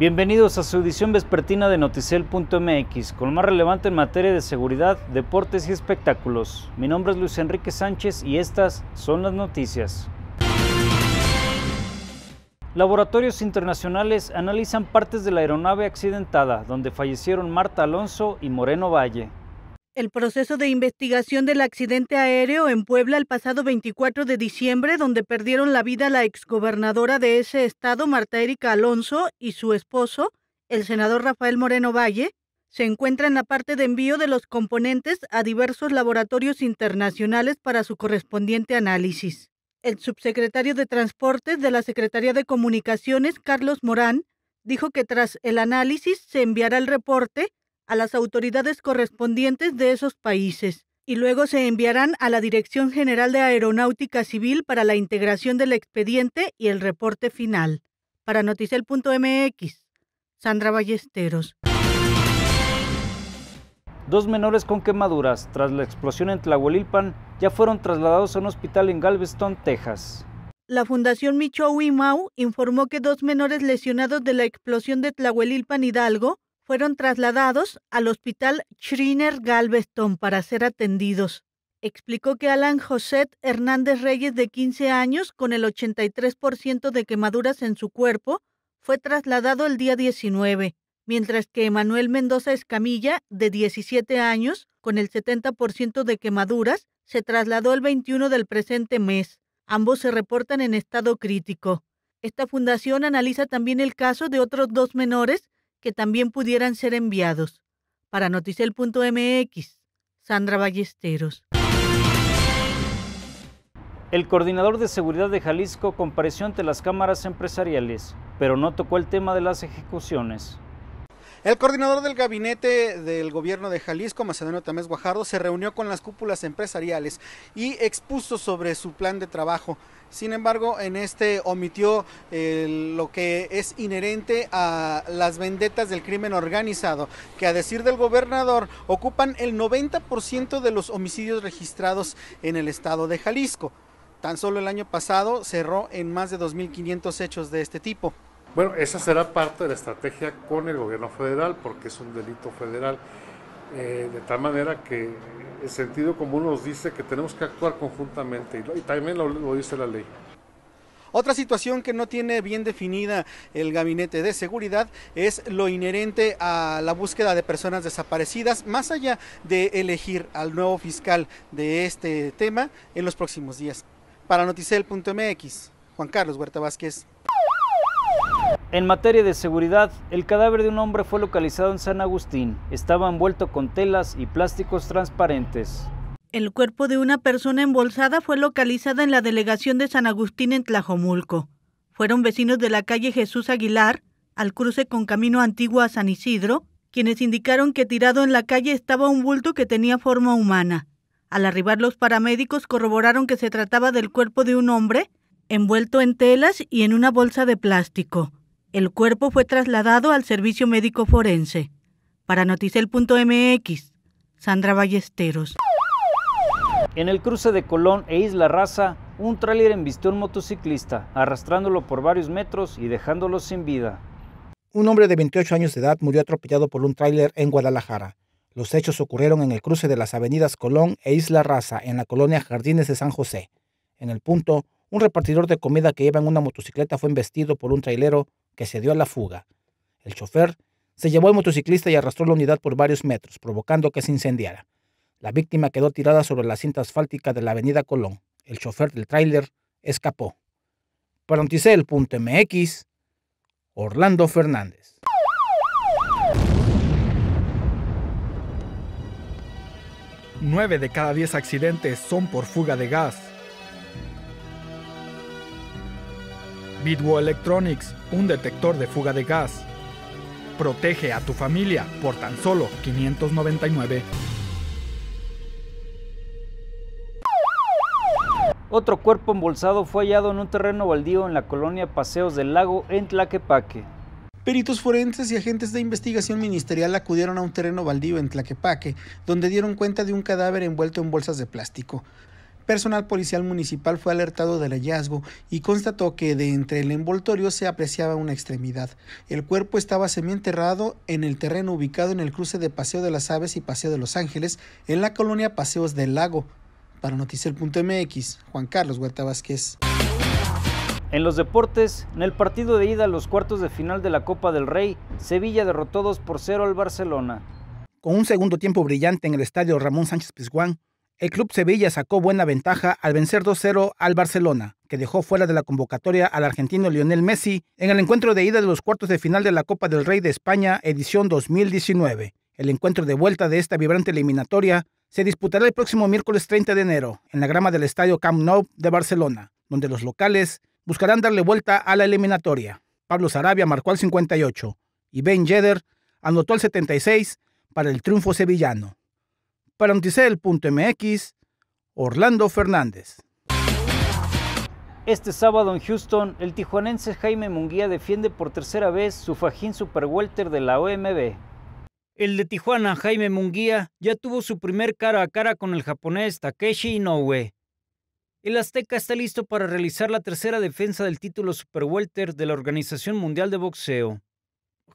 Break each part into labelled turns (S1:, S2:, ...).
S1: Bienvenidos a su edición vespertina de Noticel.mx, con lo más relevante en materia de seguridad, deportes y espectáculos. Mi nombre es Luis Enrique Sánchez y estas son las noticias. Laboratorios internacionales analizan partes de la aeronave accidentada, donde fallecieron Marta Alonso y Moreno Valle.
S2: El proceso de investigación del accidente aéreo en Puebla el pasado 24 de diciembre, donde perdieron la vida la exgobernadora de ese estado, Marta Erika Alonso, y su esposo, el senador Rafael Moreno Valle, se encuentra en la parte de envío de los componentes a diversos laboratorios internacionales para su correspondiente análisis. El subsecretario de Transportes de la Secretaría de Comunicaciones, Carlos Morán, dijo que tras el análisis se enviará el reporte a las autoridades correspondientes de esos países y luego se enviarán a la Dirección General de Aeronáutica Civil para la integración del expediente y el reporte final. Para noticel.mx, Sandra Ballesteros.
S1: Dos menores con quemaduras tras la explosión en Tlahuelilpan ya fueron trasladados a un hospital en Galveston, Texas.
S2: La Fundación Mau informó que dos menores lesionados de la explosión de Tlahuelilpan Hidalgo fueron trasladados al hospital Schriner Galveston para ser atendidos. Explicó que Alan José Hernández Reyes, de 15 años, con el 83% de quemaduras en su cuerpo, fue trasladado el día 19, mientras que Emanuel Mendoza Escamilla, de 17 años, con el 70% de quemaduras, se trasladó el 21 del presente mes. Ambos se reportan en estado crítico. Esta fundación analiza también el caso de otros dos menores que también pudieran ser enviados. Para noticel.mx, Sandra Ballesteros.
S1: El coordinador de seguridad de Jalisco compareció ante las cámaras empresariales, pero no tocó el tema de las ejecuciones. El coordinador del gabinete
S3: del gobierno de Jalisco, Macedonio Tamés Guajardo, se reunió con las cúpulas empresariales y expuso sobre su plan de trabajo. Sin embargo, en este omitió eh, lo que es inherente a las vendetas del crimen organizado, que a decir del gobernador ocupan el 90% de los homicidios registrados en el estado de Jalisco. Tan solo el año pasado cerró en más de 2.500 hechos de este tipo. Bueno, esa será parte de la estrategia con el gobierno federal, porque es un delito federal. Eh, de tal manera que el sentido común nos dice que tenemos que actuar conjuntamente y, también lo, dice la ley. Otra situación que no tiene bien definida el Gabinete de Seguridad es lo inherente a la búsqueda de personas desaparecidas, más allá de elegir al nuevo fiscal de este tema en
S1: los próximos días. Para Noticel.mx, Juan Carlos Huerta Vázquez. En materia de seguridad, el cadáver de un hombre fue localizado en San Agustín. Estaba
S2: envuelto con telas y plásticos
S1: transparentes.
S2: El cuerpo de una persona embolsada fue localizada en la delegación de San Agustín en Tlajomulco. Fueron vecinos de la calle Jesús Aguilar, al cruce con camino antiguo a San Isidro, quienes indicaron que tirado en la calle estaba un bulto que tenía forma humana. Al arribar los paramédicos corroboraron que se trataba del cuerpo de un hombre envuelto en telas y en una bolsa de plástico. El cuerpo fue trasladado al servicio médico forense. Para noticel.mx, Sandra Ballesteros.
S1: En el cruce de Colón e Isla Raza, un tráiler embistió a un motociclista, arrastrándolo por varios metros y dejándolo sin vida.
S4: Un hombre de 28 años de edad murió atropellado por un tráiler en Guadalajara. Los hechos ocurrieron en el cruce de las avenidas Colón e Isla Raza, en la colonia Jardines de San José. En el punto, un repartidor de comida que lleva en una motocicleta fue embestido por un trailero que se dio a la fuga. El chofer se llevó al motociclista y arrastró la unidad por varios metros, provocando que se incendiara. La víctima quedó tirada sobre la cinta asfáltica de la avenida Colón. El chofer del tráiler escapó. MX, Orlando Fernández.
S3: Nueve de cada diez accidentes son por fuga de gas. Bitwo Electronics, un detector de fuga de gas. Protege a tu familia por tan solo 599.
S1: Otro cuerpo embolsado fue hallado en un terreno baldío en la colonia Paseos del Lago en Tlaquepaque.
S3: Peritos forenses y agentes de investigación ministerial acudieron a un terreno baldío en Tlaquepaque, donde dieron cuenta de un cadáver envuelto en bolsas de plástico. Personal policial municipal fue alertado del hallazgo y constató que de entre el envoltorio se apreciaba una extremidad. El cuerpo estaba semienterrado en el terreno ubicado en el cruce de Paseo de las Aves y Paseo de los Ángeles, en la colonia Paseos del Lago. Para Noticiel.mx, Juan Carlos Huerta Vázquez.
S1: En los deportes, en el partido de ida a los cuartos de final de la Copa del Rey, Sevilla derrotó 2 por 0 al Barcelona.
S4: Con un segundo tiempo brillante en el estadio Ramón Sánchez Pizjuán, el Club Sevilla sacó buena ventaja al vencer 2-0 al Barcelona, que dejó fuera de la convocatoria al argentino Lionel Messi en el encuentro de ida de los cuartos de final de la Copa del Rey de España edición 2019. El encuentro de vuelta de esta vibrante eliminatoria se disputará el próximo miércoles 30 de enero en la grama del Estadio Camp Nou de Barcelona, donde los locales buscarán darle vuelta a la eliminatoria. Pablo Sarabia marcó al 58 y Ben Jeder anotó al 76 para el triunfo sevillano. Para noticel.mx, Orlando Fernández.
S1: Este sábado en Houston, el tijuanense Jaime Munguía defiende por tercera vez su fajín super welter de la OMB. El de Tijuana, Jaime Munguía, ya tuvo su primer cara a cara con el japonés Takeshi Inoue. El azteca está listo para realizar la tercera defensa del título super welter de la Organización Mundial de Boxeo.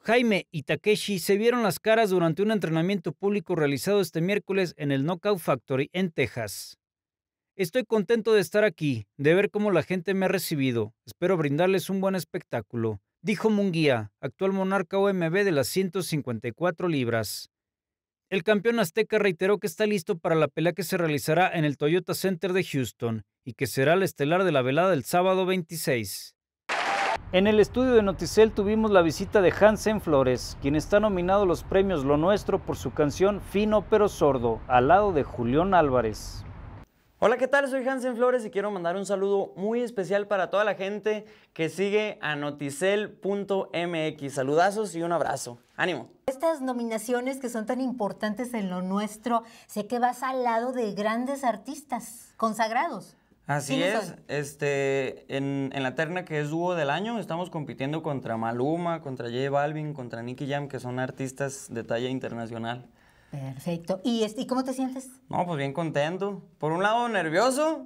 S1: Jaime y Takeshi se vieron las caras durante un entrenamiento público realizado este miércoles en el Knockout Factory en Texas. Estoy contento de estar aquí, de ver cómo la gente me ha recibido. Espero brindarles un buen espectáculo, dijo Munguía, actual monarca OMB de las 154 libras. El campeón azteca reiteró que está listo para la pelea que se realizará en el Toyota Center de Houston y que será la estelar de la velada del sábado 26. En el estudio de Noticel tuvimos la visita de Hansen Flores, quien está nominado a los premios Lo Nuestro por su canción Fino pero Sordo, al lado de Julián Álvarez. Hola, ¿qué tal? Soy Hansen Flores y quiero mandar un saludo muy especial para toda la gente que sigue a noticel.mx. Saludazos y un abrazo. ¡Ánimo!
S2: Estas nominaciones que son tan importantes en lo nuestro, sé que vas al lado de grandes artistas consagrados.
S1: Así es, este, en, la terna que es dúo del año estamos compitiendo contra Maluma, contra J Balvin, contra Nicky Jam, que son artistas de talla internacional.
S2: Perfecto. Este, ¿Y, cómo te sientes?
S1: No, pues bien contento. Por un lado nervioso,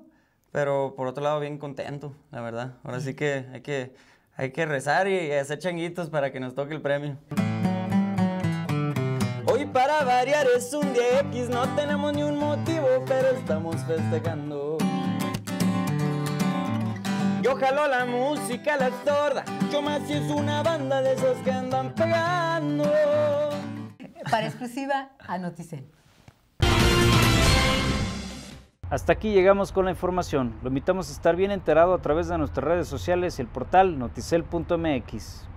S1: pero por otro lado bien contento, la verdad. Ahora sí que hay que, hay que rezar y hacer changuitos para que nos toque el premio. Hoy para variar es un día X, no tenemos ni un motivo, pero estamos festejando. Ojalá la música la torda. Yo más si es una banda de esas que andan pegando. Para exclusiva
S3: a Noticel.
S1: Hasta aquí llegamos con la información. Lo invitamos a estar bien enterado a través de nuestras redes sociales y el portal noticel.mx.